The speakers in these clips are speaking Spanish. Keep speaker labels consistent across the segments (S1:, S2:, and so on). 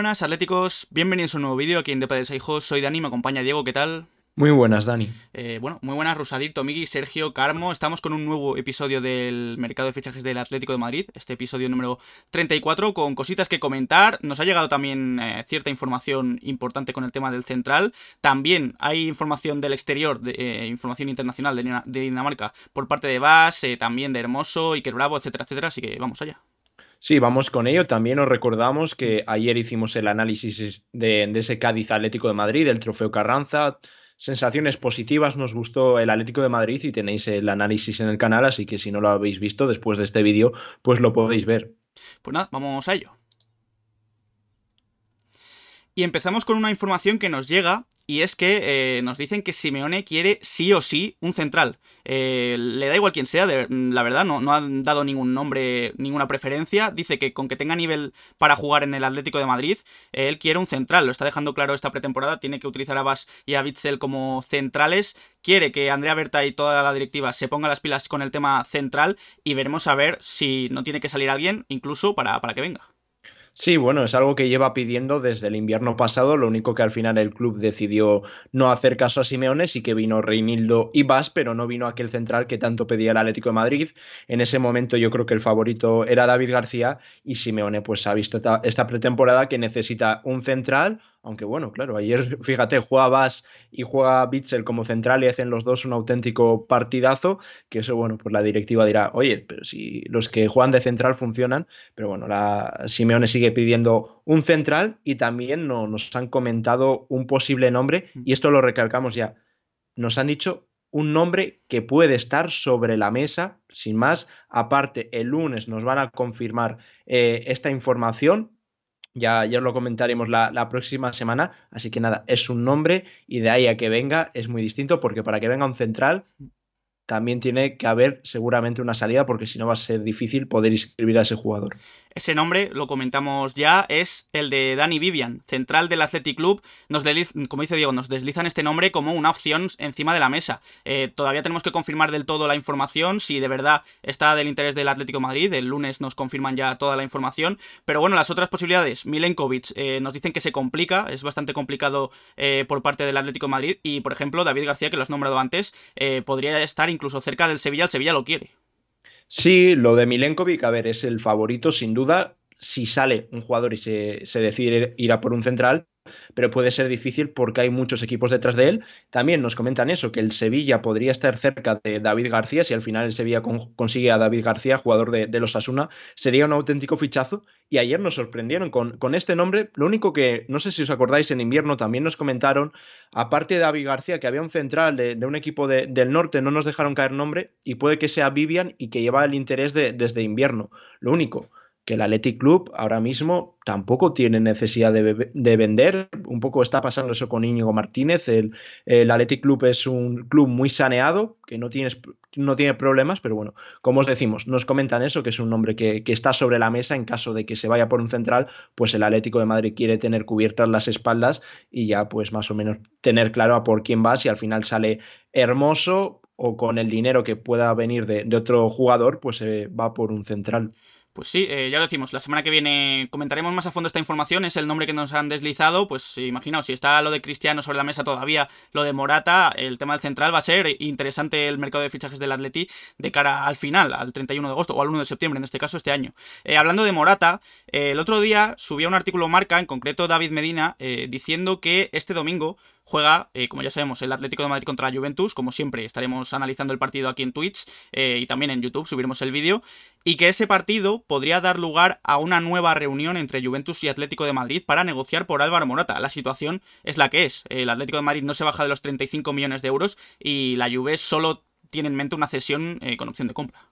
S1: buenas, atléticos. Bienvenidos a un nuevo vídeo aquí en Depa de Hijos. Soy Dani, me acompaña Diego, ¿qué tal?
S2: Muy buenas, Dani.
S1: Eh, bueno, muy buenas, Rusadir, Tomigui, Sergio, Carmo. Estamos con un nuevo episodio del mercado de fichajes del Atlético de Madrid. Este episodio número 34, con cositas que comentar. Nos ha llegado también eh, cierta información importante con el tema del central. También hay información del exterior, eh, información internacional de, Dinamarca por parte de Vas, también de Hermoso, Iker Bravo, etcétera, etcétera. Así que vamos allá.
S2: Sí, vamos con ello. También os recordamos que ayer hicimos el análisis de, ese Cádiz Atlético de Madrid, el Trofeo Carranza. Sensaciones positivas, nos gustó el Atlético de Madrid y tenéis el análisis en el canal, así que si no lo habéis visto después de este vídeo, pues lo podéis
S1: ver. Pues nada, vamos a ello. Y empezamos con una información que nos llega y es que eh, nos dicen que Simeone quiere sí o sí un central. Eh, le da igual quién sea, mm, la verdad, no, no han dado ningún nombre, ninguna preferencia. Dice que con que tenga nivel para jugar en el Atlético de Madrid, él quiere un central. Lo está dejando claro esta pretemporada, tiene que utilizar a Bas y a Bitzel como centrales. Quiere que Andrea Berta y toda la directiva se ponga las pilas con el tema central y veremos a ver si no tiene que salir alguien, incluso para que venga.
S2: Sí, bueno, es algo que lleva pidiendo desde el invierno pasado, lo único que al final el club decidió no hacer caso a Simeone, sí que vino Reinildo y pero no vino aquel central que tanto pedía el Atlético de Madrid. En ese momento yo creo que el favorito era David García y Simeone pues ha visto esta pretemporada que necesita un central, aunque bueno, claro, ayer, fíjate, juega Bass y juega Bitzel como central y hacen los dos un auténtico partidazo, que eso, bueno, pues la directiva dirá, oye, pero si los que juegan de central funcionan, pero bueno, la Simeone sigue pidiendo un central y también no, nos han comentado un posible nombre, mm. y esto lo recalcamos ya, nos han dicho un nombre que puede estar sobre la mesa, sin más. Aparte, el lunes nos van a confirmar eh, esta información, ya, ya lo comentaremos la, la, próxima semana. Así que nada, es un nombre y de ahí a que venga es muy distinto porque para que venga un central también tiene que haber seguramente una salida porque si no va a ser difícil poder inscribir a ese jugador.
S1: Ese nombre, lo comentamos ya, es el de Dani Vivian, central del Athletic Club. Nos como dice Diego, nos deslizan este nombre como una opción encima de la mesa. Eh, todavía tenemos que confirmar del todo la información, si de verdad está del interés del Atlético Madrid. El lunes nos confirman ya toda la información. Pero bueno, las otras posibilidades, Milenkovic, eh, nos dicen que se complica, es bastante complicado eh, por parte del Atlético Madrid. Y por ejemplo, David García, que lo has nombrado antes, podría estar incluso cerca del Sevilla, el Sevilla lo quiere.
S2: Sí, lo de Milenkovic, a ver, es el favorito sin duda. Si sale un jugador y se, se decide ir a por un central, pero puede ser difícil porque hay muchos equipos detrás de él. También nos comentan eso, que el Sevilla podría estar cerca de David García, si al final el Sevilla consigue a David García, jugador de, los Asuna, sería un auténtico fichazo. Y ayer nos sorprendieron con, este nombre. Lo único que, no sé si os acordáis, en invierno también nos comentaron, aparte de David García, que había un central de, un equipo del norte, no nos dejaron caer nombre, y puede que sea Vivian y que lleva el interés desde invierno. Lo único, el Athletic Club ahora mismo tampoco tiene necesidad de, vender. Un poco está pasando eso con Íñigo Martínez. El, el Athletic Club es un club muy saneado, que no, no tiene problemas, pero bueno, como os decimos, nos comentan eso, que es un nombre que, está sobre la mesa en caso de que se vaya por un central, pues el Atlético de Madrid quiere tener cubiertas las espaldas y ya pues más o menos tener claro a por quién va si al final sale hermoso o con el dinero que pueda venir de, otro jugador, pues se eh, va por un central.
S1: Pues sí, eh, ya lo decimos, la semana que viene comentaremos más a fondo esta información, es el nombre que nos han deslizado, pues imaginaos, si está lo de Cristiano sobre la mesa todavía, lo de Morata, el tema del central va a ser interesante el mercado de fichajes del Atleti de cara al final, al 31 de agosto o al 1 de septiembre, en este caso este año. Eh, hablando de Morata, eh, el otro día subía un artículo Marca, en concreto David Medina, diciendo que este domingo juega, eh, como ya sabemos, el Atlético de Madrid contra la Juventus, como siempre estaremos analizando el partido aquí en Twitch eh, y también en YouTube, subiremos el vídeo, y que ese partido podría dar lugar a una nueva reunión entre Juventus y Atlético de Madrid para negociar por Álvaro Morata. La situación es la que es, el Atlético de Madrid no se baja de los 35 millones de euros y la Juve solo tiene en mente una cesión eh, con opción de compra.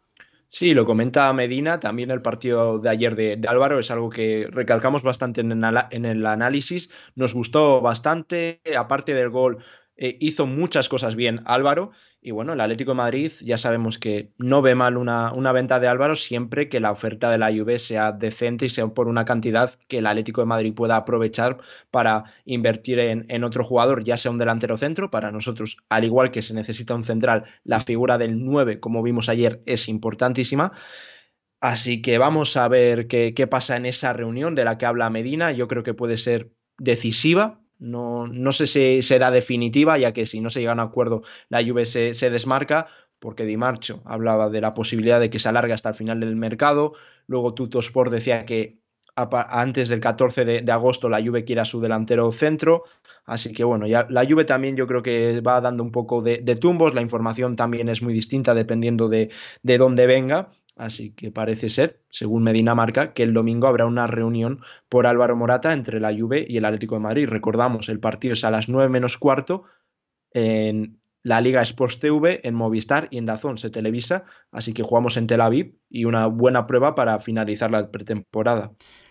S2: Sí, lo comenta Medina, también el partido de ayer de, Álvaro es algo que recalcamos bastante en, el análisis, nos gustó bastante, aparte del gol eh, hizo muchas cosas bien Álvaro y bueno, el Atlético de Madrid ya sabemos que no ve mal una, una, venta de Álvaro siempre que la oferta de la IUB sea decente y sea por una cantidad que el Atlético de Madrid pueda aprovechar para invertir en, otro jugador, ya sea un delantero centro. Para nosotros, al igual que se necesita un central, la figura del 9, como vimos ayer, es importantísima. Así que vamos a ver qué, qué pasa en esa reunión de la que habla Medina. Yo creo que puede ser decisiva no, sé si será definitiva, ya que si no se llega a un acuerdo, la Juve se, desmarca, porque Di Marcho hablaba de la posibilidad de que se alargue hasta el final del mercado. Luego Sport decía que antes del 14 de, agosto la Juve quiera su delantero centro. Así que bueno, ya la Juve también yo creo que va dando un poco de, tumbos. La información también es muy distinta dependiendo de dónde venga. Así que parece ser, según Medina Marca, que el domingo habrá una reunión por Álvaro Morata entre la Juve y el Atlético de Madrid. Recordamos, el partido es a las 9 menos cuarto en la Liga Sports TV, en Movistar y en Dazón se televisa, así que jugamos en Tel Aviv y una buena prueba para finalizar la pretemporada.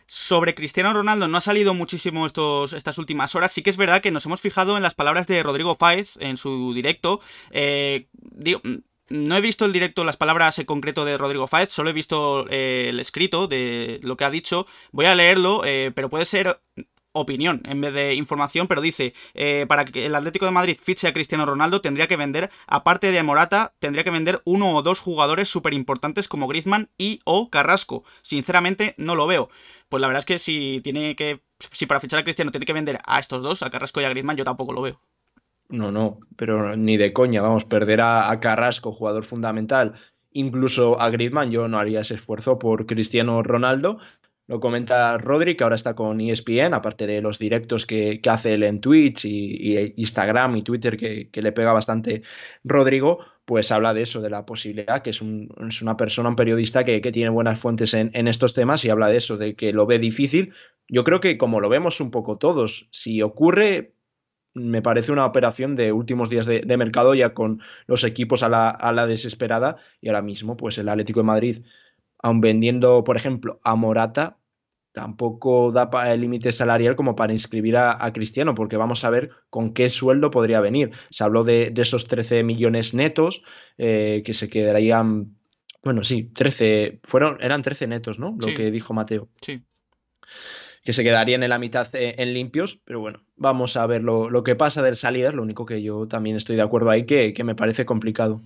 S1: Sobre Cristiano Ronaldo no ha salido muchísimo estos, estas últimas horas. Sí que es verdad que nos hemos fijado en las palabras de Rodrigo Paez en su directo. Eh, no he visto el directo, las palabras en concreto de Rodrigo Faez, solo he visto eh, el escrito de lo que ha dicho. Voy a leerlo, eh, pero puede ser opinión en vez de información, pero dice, eh, para que el Atlético de Madrid fiche a Cristiano Ronaldo tendría que vender, aparte de Morata, tendría que vender uno o dos jugadores súper importantes como Griezmann y o Carrasco. Sinceramente no lo veo. Pues la verdad es que si tiene que, si para fichar a Cristiano tiene que vender a estos dos, a Carrasco y a Griezmann, yo tampoco lo veo.
S2: No, no, pero ni de coña, vamos, perder a, Carrasco, jugador fundamental, incluso a Griezmann, yo no haría ese esfuerzo por Cristiano Ronaldo. Lo comenta Rodri, que ahora está con ESPN, aparte de los directos que, hace él en Twitch y, Instagram y Twitter, que, le pega bastante Rodrigo, pues habla de eso, de la posibilidad, que es, una persona, un periodista que, tiene buenas fuentes en estos temas y habla de eso, de que lo ve difícil. Yo creo que como lo vemos un poco todos, si ocurre, me parece una operación de últimos días de, mercado ya con los equipos a la, desesperada y ahora mismo pues el Atlético de Madrid, aún vendiendo por ejemplo a Morata, tampoco da el eh, límite salarial como para inscribir a, Cristiano porque vamos a ver con qué sueldo podría venir. Se habló de, esos 13 millones netos eh, que se quedarían, bueno sí, 13, fueron, eran 13 netos, ¿no? Lo que dijo Mateo. Sí que se quedarían en la mitad eh, en limpios, pero bueno, vamos a ver lo, que pasa del salir, lo único que yo también estoy de acuerdo ahí, que, que me parece complicado.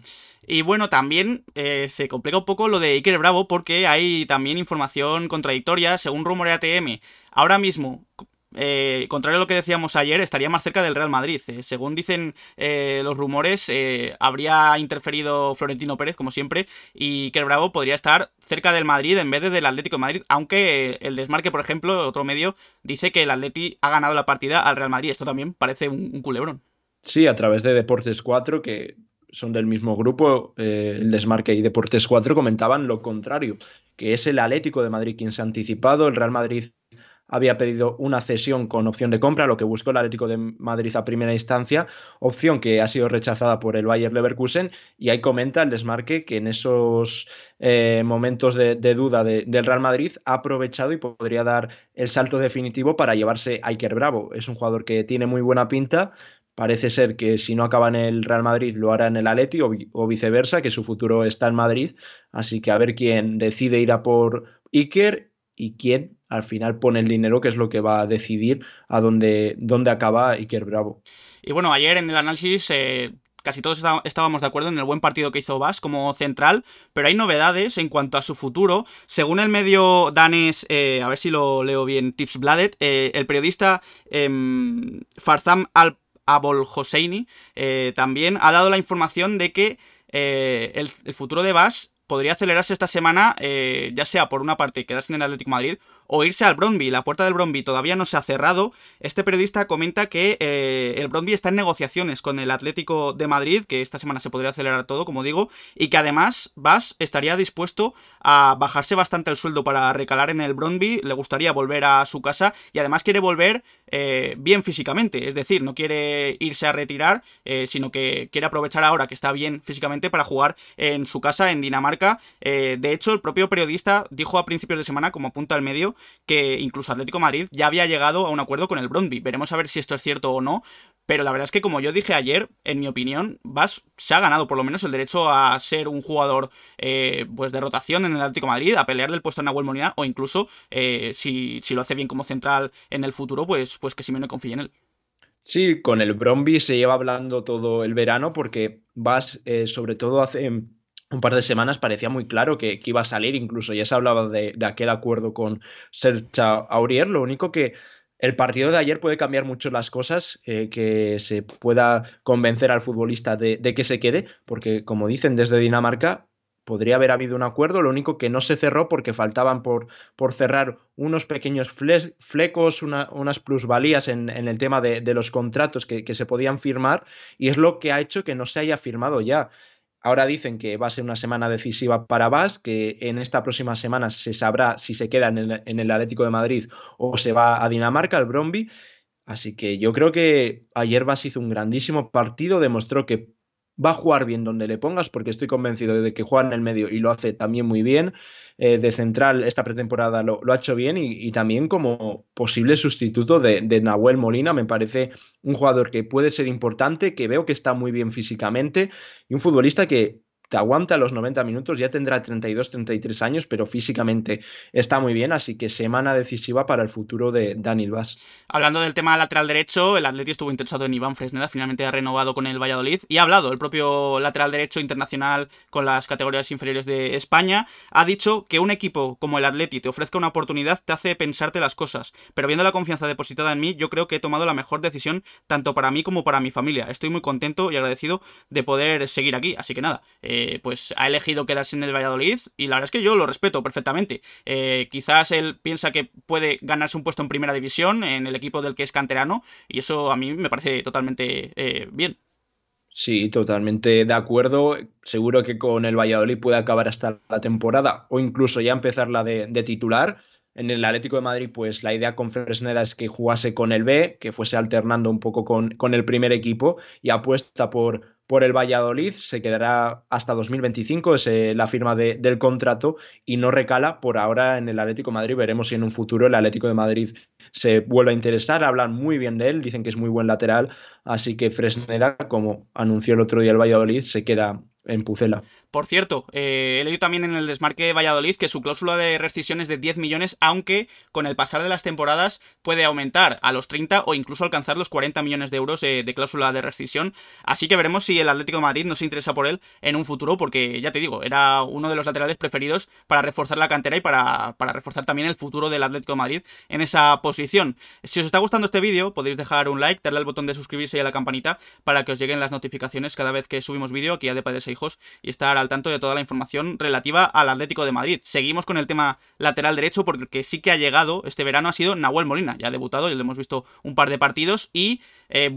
S1: Y bueno, también eh, se complica un poco lo de Iker Bravo porque hay también información contradictoria, según de ATM Ahora mismo, eh, contrario a lo que decíamos ayer, estaría más cerca del Real Madrid. Eh, según dicen eh, los rumores, habría interferido Florentino Pérez, como siempre, y que el Bravo podría estar cerca del Madrid en vez del Atlético de Madrid, aunque el desmarque, por ejemplo, otro medio, dice que el Atleti ha ganado la partida al Real Madrid. Esto también parece un, un culebrón.
S2: Sí, a través de Deportes 4, que son del mismo grupo, el desmarque y Deportes 4 comentaban lo contrario, que es el Atlético de Madrid quien se ha anticipado, el Real Madrid había pedido una cesión con opción de compra, lo que buscó el Atlético de Madrid a primera instancia, opción que ha sido rechazada por el Bayer Leverkusen. Y ahí comenta el desmarque que en esos eh, momentos de, duda del Real Madrid ha aprovechado y podría dar el salto definitivo para llevarse a Iker Bravo. Es un jugador que tiene muy buena pinta, parece ser que si no acaba en el Real Madrid lo hará en el Atleti o, viceversa, que su futuro está en Madrid, así que a ver quién decide ir a por Iker y quién al final pone el dinero que es lo que va a decidir a dónde, dónde acaba Iker Bravo.
S1: Y bueno, ayer en el análisis eh, casi todos estábamos de acuerdo en el buen partido que hizo Vas como central, pero hay novedades en cuanto a su futuro. Según el medio danés, eh, a ver si lo leo bien, Tips Bladet, eh, el periodista em, Farzam Al Abol Hosseini también ha dado la información de que el, futuro de Vas podría acelerarse esta semana, ya sea por una parte quedarse en el Atlético Madrid o irse al Bromby. La puerta del Bromby todavía no se ha cerrado. Este periodista comenta que eh, el Bromby está en negociaciones con el Atlético de Madrid, que esta semana se podría acelerar todo, como digo, y que además Vas estaría dispuesto a bajarse bastante el sueldo para recalar en el Bromby. Le gustaría volver a su casa y además quiere volver eh, bien físicamente. Es decir, no quiere irse a retirar, eh, sino que quiere aprovechar ahora que está bien físicamente para jugar en su casa en Dinamarca. de hecho, el propio periodista dijo a principios de semana, como apunta al medio, que incluso Atlético Madrid ya había llegado a un acuerdo con el Bromby. Veremos a ver si esto es cierto o no, pero la verdad es que como yo dije ayer, en mi opinión, Vas se ha ganado por lo menos el derecho a ser un jugador eh, pues de rotación en el Atlético Madrid, a pelear el puesto en la Molina o incluso eh, si, si, lo hace bien como central en el futuro, pues, pues que me confíe en él.
S2: Sí, con el Bromby se lleva hablando todo el verano porque Vas eh, sobre todo hace un par de semanas parecía muy claro que, iba a salir, incluso ya se hablaba de, aquel acuerdo con Sercha Aurier, lo único que el partido de ayer puede cambiar mucho las cosas, eh, que se pueda convencer al futbolista de, que se quede, porque como dicen desde Dinamarca, podría haber habido un acuerdo, lo único que no se cerró porque faltaban por, por cerrar unos pequeños flecos, unas plusvalías en, el tema de, los contratos que, se podían firmar, y es lo que ha hecho que no se haya firmado ya. Ahora dicen que va a ser una semana decisiva para Bas, que en esta próxima semana se sabrá si se queda en el, Atlético de Madrid o se va a Dinamarca, al Bromby. Así que yo creo que ayer Bas hizo un grandísimo partido, demostró que va a jugar bien donde le pongas, porque estoy convencido de que juega en el medio y lo hace también muy bien. Eh, de central, esta pretemporada lo, ha hecho bien y, también como posible sustituto de, de, Nahuel Molina, me parece un jugador que puede ser importante, que veo que está muy bien físicamente y un futbolista que te aguanta los 90 minutos, ya tendrá 32, 33 años, pero físicamente está muy bien, así que semana decisiva para el futuro de Daniel Vaz.
S1: Hablando del tema lateral derecho, el Atleti estuvo interesado en Iván Fresneda, finalmente ha renovado con el Valladolid y ha hablado el propio lateral derecho internacional con las categorías inferiores de España, ha dicho que un equipo como el Atleti te ofrezca una oportunidad te hace pensarte las cosas, pero viendo la confianza depositada en mí, yo creo que he tomado la mejor decisión tanto para mí como para mi familia. Estoy muy contento y agradecido de poder seguir aquí, así que nada, eh, eh, pues ha elegido quedarse en el Valladolid y la verdad es que yo lo respeto perfectamente. Eh, quizás él piensa que puede ganarse un puesto en primera división en el equipo del que es canterano y eso a mí me parece totalmente eh, bien.
S2: Sí, totalmente de acuerdo. Seguro que con el Valladolid puede acabar hasta la temporada o incluso ya empezar la de, titular. En el Atlético de Madrid, pues la idea con Fresneda es que jugase con el B, que fuese alternando un poco con el primer equipo y apuesta por, por el Valladolid, se quedará hasta 2025, es eh, la firma del contrato y no recala por ahora en el Atlético de Madrid. Veremos si en un futuro el Atlético de Madrid se vuelve a interesar. Hablan muy bien de él, dicen que es muy buen lateral, así que Fresneda, como anunció el otro día el Valladolid, se queda en Pucela.
S1: Por cierto, eh, he leído también en el desmarque de Valladolid que su cláusula de rescisión es de 10 millones, aunque con el pasar de las temporadas puede aumentar a los 30 o incluso alcanzar los 40 millones de euros eh, de cláusula de rescisión. Así que veremos si el Atlético de Madrid nos interesa por él en un futuro, porque ya te digo, era uno de los laterales preferidos para reforzar la cantera y para, para reforzar también el futuro del Atlético de Madrid en esa posición. Si os está gustando este vídeo, podéis dejar un like, darle al botón de suscribirse y a la campanita para que os lleguen las notificaciones cada vez que subimos vídeo aquí a de Padres e Hijos y estar al tanto de toda la información relativa al Atlético de Madrid. Seguimos con el tema lateral derecho porque sí que ha llegado este verano ha sido Nahuel Molina. Ya ha debutado, y le hemos visto un par de partidos y eh,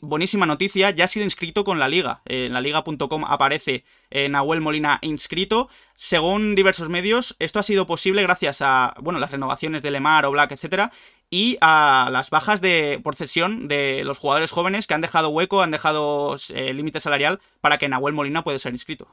S1: buenísima noticia, ya ha sido inscrito con la liga. en la liga.com aparece eh, Nahuel Molina inscrito. Según diversos medios, esto ha sido posible gracias a bueno, las renovaciones de Lemar, o Black, etcétera, y a las bajas de por cesión de los jugadores jóvenes que han dejado hueco, han dejado eh, límite salarial para que Nahuel Molina pueda ser inscrito.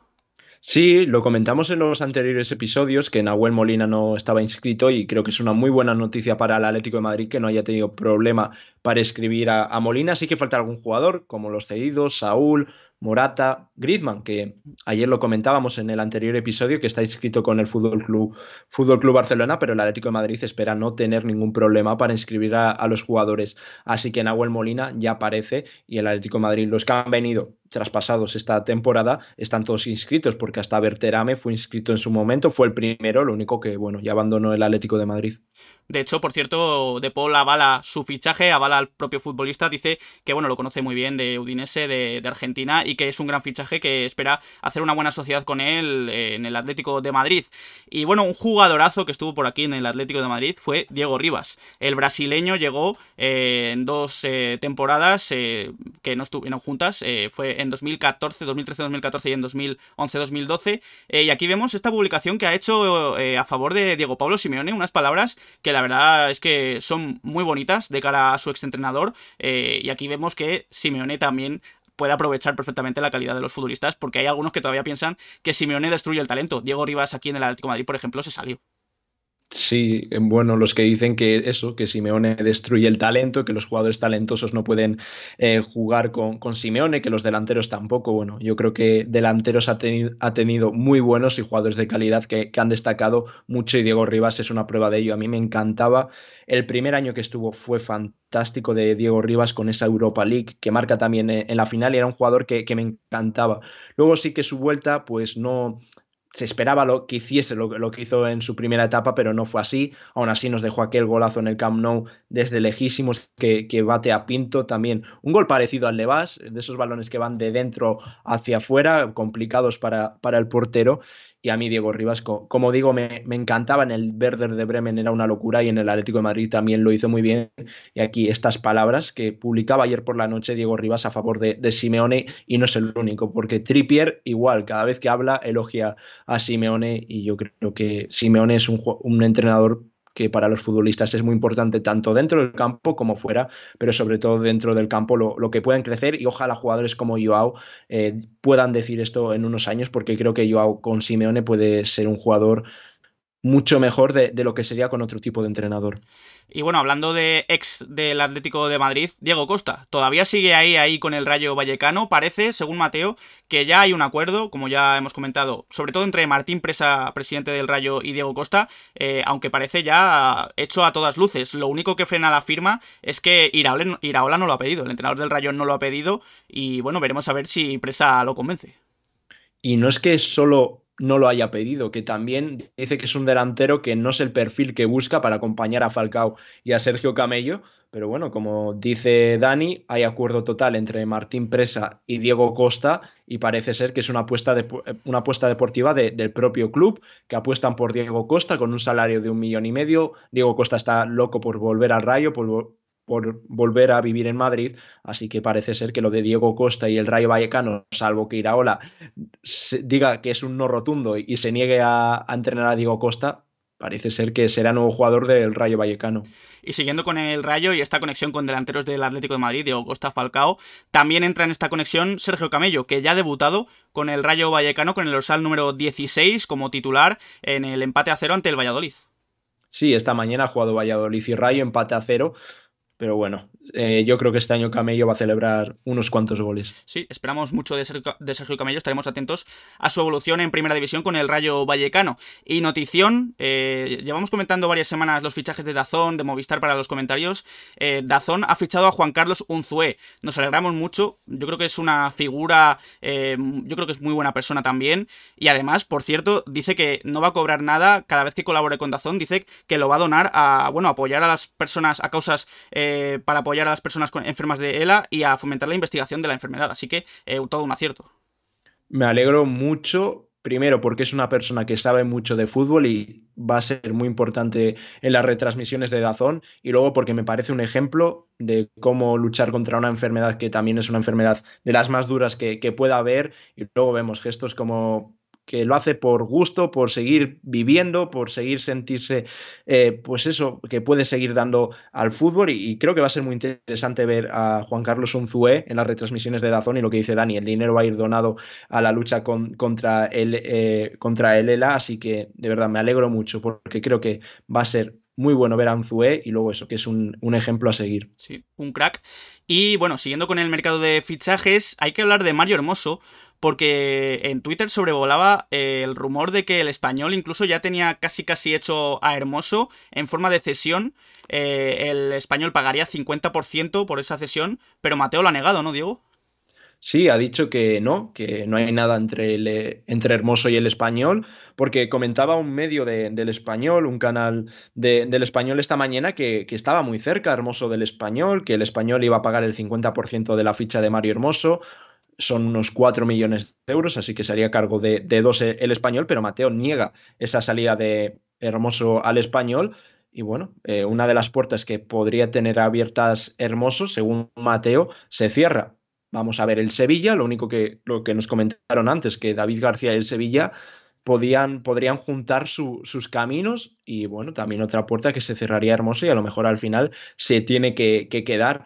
S2: Sí, lo comentamos en los anteriores episodios que Nahuel Molina no estaba inscrito y creo que es una muy buena noticia para el Atlético de Madrid que no haya tenido problema para escribir a, Molina. así que falta algún jugador, como los cedidos, Saúl, Morata, Griezmann, que ayer lo comentábamos en el anterior episodio, que está inscrito con el Fútbol Club, Barcelona, pero el Atlético de Madrid espera no tener ningún problema para inscribir a, los jugadores. Así que Nahuel Molina ya aparece y el Atlético de Madrid, los que han venido traspasados esta temporada, están todos inscritos, porque hasta Berterame fue inscrito en su momento, fue el primero, lo único que, bueno, ya abandonó el Atlético de
S1: Madrid. De hecho, por cierto, De Paul avala su fichaje, avala al propio futbolista, dice que, bueno, lo conoce muy bien de Udinese, de, de Argentina, y que es un gran fichaje que espera hacer una buena sociedad con él eh, en el Atlético de Madrid. Y bueno, un jugadorazo que estuvo por aquí en el Atlético de Madrid fue Diego Rivas. El brasileño llegó eh, en dos eh, temporadas que no estuvieron juntas, fue en 2014, 2013, 2014 y en 2011, 2012. y aquí vemos esta publicación que ha hecho a favor de Diego Pablo Simeone, unas palabras que la verdad es que son muy bonitas de cara a su exentrenador. y aquí vemos que Simeone también puede aprovechar perfectamente la calidad de los futbolistas, porque hay algunos que todavía piensan que Simeone destruye el talento. Diego Rivas aquí en el Atlético Madrid, por ejemplo, se salió.
S2: Sí, eh, bueno, los que dicen que eso, que Simeone destruye el talento, que los jugadores talentosos no pueden eh, jugar con, con, Simeone, que los delanteros tampoco. Bueno, yo creo que delanteros ha, ha tenido muy buenos y jugadores de calidad que, han destacado mucho y Diego Rivas es una prueba de ello. A mí me encantaba. El primer año que estuvo fue fantástico de Diego Rivas con esa Europa League que marca también eh, en la final y era un jugador que, que me encantaba. Luego sí que su vuelta pues no, se esperaba lo, que hiciese lo, que hizo en su primera etapa, pero no fue así. Aún así nos dejó aquel golazo en el Camp Nou desde lejísimos que, que bate a Pinto también. Un gol parecido al de de esos balones que van de dentro hacia afuera, complicados para, para el portero y a mí Diego Rivas, como digo, me, encantaba en el Werder de Bremen, era una locura y en el Atlético de Madrid también lo hizo muy bien. Y aquí estas palabras que publicaba ayer por la noche Diego Rivas a favor de, Simeone y no es el único, porque Trippier igual, cada vez que habla elogia a Simeone y yo creo que Simeone es un, un entrenador que para los futbolistas es muy importante tanto dentro del campo como fuera, pero sobre todo dentro del campo lo, que puedan crecer y ojalá jugadores como Joao eh, puedan decir esto en unos años porque creo que Joao con Simeone puede ser un jugador mucho mejor de, lo que sería con otro tipo de entrenador.
S1: Y bueno, hablando de ex del Atlético de Madrid, Diego Costa, todavía sigue ahí, ahí con el Rayo Vallecano. Parece, según Mateo, que ya hay un acuerdo, como ya hemos comentado, sobre todo entre Martín Presa, presidente del Rayo, y Diego Costa, eh, aunque parece ya hecho a todas luces. Lo único que frena la firma es que Iraola, Iraola no lo ha pedido, el entrenador del Rayo no lo ha pedido, y bueno, veremos a ver si Presa lo convence.
S2: Y no es que solo no lo haya pedido, que también dice que es un delantero que no es el perfil que busca para acompañar a Falcao y a Sergio Camello, pero bueno, como dice Dani, hay acuerdo total entre Martín Presa y Diego Costa y parece ser que es una apuesta, de, eh, una apuesta deportiva del propio club que apuestan por Diego Costa con un salario de un millón y medio. Diego Costa está loco por volver al Rayo, por, por volver a vivir en Madrid, así que parece ser que lo de Diego Costa y el Rayo Vallecano, salvo que Iraola diga que es un no rotundo y se niegue a, a entrenar a Diego Costa, parece ser que será nuevo jugador del Rayo Vallecano.
S1: Y siguiendo con el Rayo y esta conexión con delanteros del Atlético de Madrid, Diego Costa Falcao, también entra en esta conexión Sergio Camello, que ya ha debutado con el Rayo Vallecano con el Orsal número 16 como titular en el empate a cero ante el Valladolid.
S2: Sí, esta mañana ha jugado Valladolid y Rayo, empate a cero. Pero bueno, eh, yo creo que este año Camello va a celebrar unos cuantos goles.
S1: Sí, esperamos mucho de Sergio Camello, estaremos atentos a su evolución en Primera División con el Rayo Vallecano. Y notición, eh, llevamos comentando varias semanas los fichajes de Dazón, de Movistar para los comentarios. Eh, Dazón ha fichado a Juan Carlos Unzué, nos alegramos mucho, yo creo que es una figura, yo creo que es muy buena persona también. Y además, por cierto, dice que no va a cobrar nada cada vez que colabore con Dazón, dice que lo va a donar a, bueno, apoyar a las personas, a causas... Eh, para apoyar a las personas enfermas de ELA y a fomentar la investigación de la enfermedad. Así que eh, todo un acierto.
S2: Me alegro mucho, primero porque es una persona que sabe mucho de fútbol y va a ser muy importante en las retransmisiones de Dazón, y luego porque me parece un ejemplo de cómo luchar contra una enfermedad que también es una enfermedad de las más duras que pueda haber, y luego vemos gestos como que lo hace por gusto, por seguir viviendo, por seguir sentirse, eh, pues eso, que puede seguir dando al fútbol. Y, creo que va a ser muy interesante ver a Juan Carlos Unzué en las retransmisiones de Dazón y lo que dice Dani, el dinero va a ir donado a la lucha con, contra, el, eh, contra el ELA, así que de verdad me alegro mucho porque creo que va a ser muy bueno ver a Anzué y luego eso, que es un, un, ejemplo a seguir. Sí,
S1: un crack. Y bueno, siguiendo con el mercado de fichajes, hay que hablar de Mario Hermoso, porque en Twitter sobrevolaba eh, el rumor de que el español incluso ya tenía casi casi hecho a Hermoso en forma de cesión. Eh, el español pagaría 50% por esa cesión, pero Mateo lo ha negado, ¿no, Diego?
S2: Sí, ha dicho que no, que no hay nada entre, entre Hermoso y el español, porque comentaba un medio del español, un canal del español esta mañana, que, que, estaba muy cerca Hermoso del español, que el español iba a pagar el 50% de la ficha de Mario Hermoso, son unos 4 millones de euros, así que se haría cargo de, de dos e, el español, pero Mateo niega esa salida de Hermoso al español. Y bueno, eh, una de las puertas que podría tener abiertas Hermoso, según Mateo, se cierra. Vamos a ver el Sevilla, lo único que, lo que nos comentaron antes, que David García y el Sevilla podían, podrían juntar sus caminos y bueno, también otra puerta que se cerraría Hermoso y a lo mejor al final se tiene que, que quedar.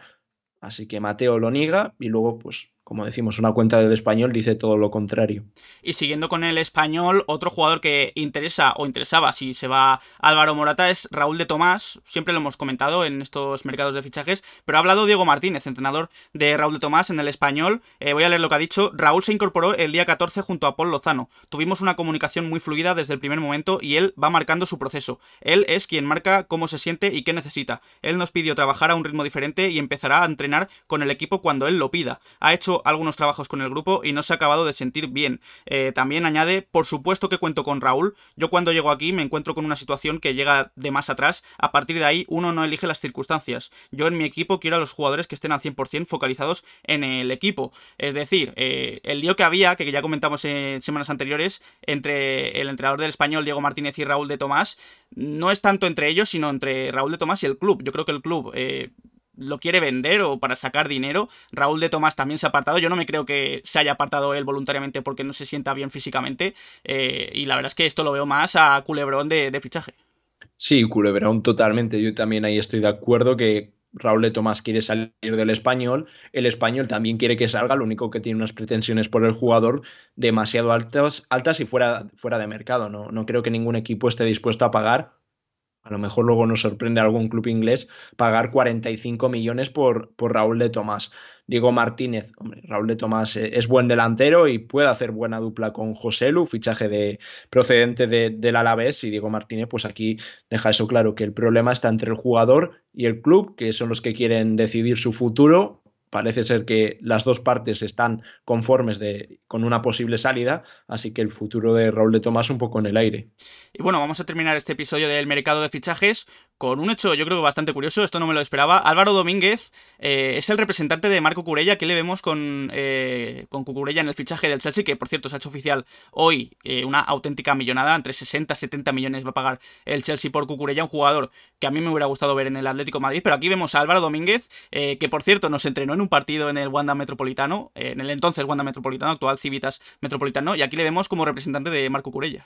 S2: Así que Mateo lo niega y luego pues como decimos, una cuenta del español dice todo lo contrario.
S1: Y siguiendo con el español, otro jugador que interesa o interesaba si se va Álvaro Morata es Raúl de Tomás. Siempre lo hemos comentado en estos mercados de fichajes, pero ha hablado Diego Martínez, entrenador de Raúl de Tomás en el español. Eh, voy a leer lo que ha dicho. Raúl se incorporó el día 14 junto a Paul Lozano. Tuvimos una comunicación muy fluida desde el primer momento y él va marcando su proceso. Él es quien marca cómo se siente y qué necesita. Él nos pidió trabajar a un ritmo diferente y empezará a entrenar con el equipo cuando él lo pida. Ha hecho algunos trabajos con el grupo y no se ha acabado de sentir bien. Eh, también añade, por supuesto que cuento con Raúl. Yo cuando llego aquí me encuentro con una situación que llega de más atrás. A partir de ahí uno no elige las circunstancias. Yo en mi equipo quiero a los jugadores que estén al 100% focalizados en el equipo. Es decir, eh, el lío que había, que ya comentamos en semanas anteriores, entre el entrenador del español Diego Martínez y Raúl de Tomás, no es tanto entre ellos, sino entre Raúl de Tomás y el club. Yo creo que el club eh, lo quiere vender o para sacar dinero. Raúl de Tomás también se ha apartado. Yo no me creo que se haya apartado él voluntariamente porque no se sienta bien físicamente. Eh, y la verdad es que esto lo veo más a culebrón de, fichaje.
S2: Sí, culebrón totalmente. Yo también ahí estoy de acuerdo que Raúl de Tomás quiere salir del español, el español también quiere que salga, lo único que tiene unas pretensiones por el jugador demasiado altas, altas y fuera, fuera de mercado. No, no creo que ningún equipo esté dispuesto a pagar a lo mejor luego nos sorprende algún club inglés pagar 45 millones por, por Raúl de Tomás. Diego Martínez, hombre, Raúl de Tomás e, es buen delantero y puede hacer buena dupla con José Lu, fichaje de, procedente de, del Alavés y Diego Martínez, pues aquí deja eso claro, que el problema está entre el jugador y el club, que son los que quieren decidir su futuro parece ser que las dos partes están conformes de, con una posible salida, así que el futuro de Raúl de Tomás un poco en el aire.
S1: Y bueno, vamos a terminar este episodio del mercado de fichajes con un hecho yo creo que bastante curioso, esto no me lo esperaba. Álvaro Domínguez eh, es el representante de Marco Curella, que le vemos eh, con, Cucurella en el fichaje del Chelsea, que por cierto se ha hecho oficial hoy eh, una auténtica millonada, entre 60 y 70 millones va a pagar el Chelsea por Cucurella, un jugador que a mí me hubiera gustado ver en el Atlético Madrid, pero aquí vemos a Álvaro Domínguez, que por cierto nos entrenó en un partido en el Wanda Metropolitano, en el entonces Wanda Metropolitano, actual Civitas Metropolitano, y aquí le vemos como representante de Marco Curella.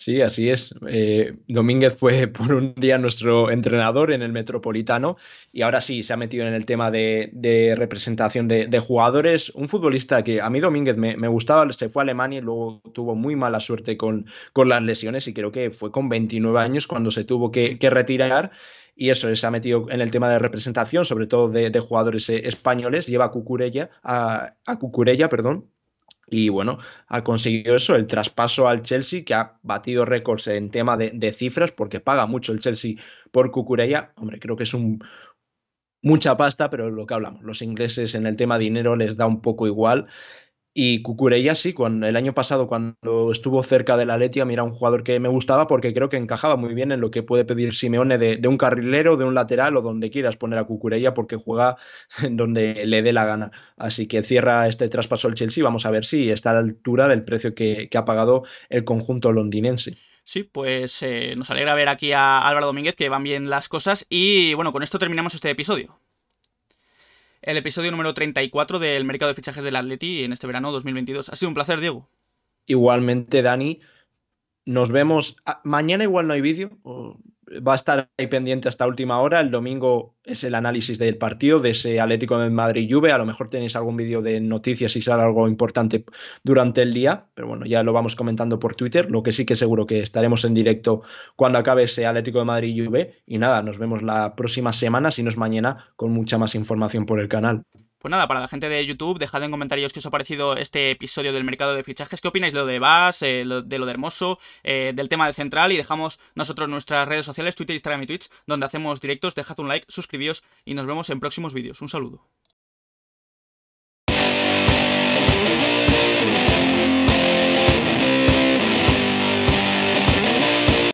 S2: Sí, así es. Eh, Domínguez fue por un día nuestro entrenador en el Metropolitano y ahora sí se ha metido en el tema de, representación de, jugadores. Un futbolista que a mí Domínguez me, gustaba, se fue a Alemania y luego tuvo muy mala suerte con, las lesiones y creo que fue con 29 años cuando se tuvo que, retirar y eso se ha metido en el tema de representación, sobre todo de, jugadores eh, españoles. Lleva a Cucurella, a Cucurella perdón, y bueno, ha conseguido eso, el traspaso al Chelsea, que ha batido récords en tema de, cifras, porque paga mucho el Chelsea por Cucurella. Hombre, creo que es un, mucha pasta, pero lo que hablamos, los ingleses en el tema dinero les da un poco igual. Y Cucurella sí, cuando, el año pasado cuando estuvo cerca de la Letia mira un jugador que me gustaba porque creo que encajaba muy bien en lo que puede pedir Simeone de, un carrilero, de un lateral o donde quieras poner a Cucurella porque juega en donde le dé la gana. Así que cierra este traspaso el Chelsea. Vamos a ver si está a la altura del precio que, ha pagado el conjunto londinense.
S1: Sí, pues eh, nos alegra ver aquí a Álvaro Domínguez que van bien las cosas y bueno, con esto terminamos este episodio el episodio número 34 del mercado de fichajes del Atleti en este verano 2022. Ha sido un placer, Diego.
S2: Igualmente, Dani. Nos vemos. Ah, mañana igual no hay vídeo va a estar ahí pendiente hasta última hora. El domingo es el análisis del partido de ese Atlético de Madrid Juve. A lo mejor tenéis algún vídeo de noticias y sale algo importante durante el día, pero bueno, ya lo vamos comentando por Twitter. Lo que sí que seguro que estaremos en directo cuando acabe ese Atlético de Madrid Juve. Y nada, nos vemos la próxima semana, si no es mañana, con mucha más información por el canal.
S1: Pues nada, para la gente de YouTube, dejad en comentarios qué os ha parecido este episodio del mercado de fichajes, qué opináis de lo de Bass, eh, de lo de Hermoso, eh, del tema del central y dejamos nosotros nuestras redes sociales, Twitter, Instagram y Twitch, donde hacemos directos, dejad un like, suscribíos y nos vemos en próximos vídeos. Un saludo.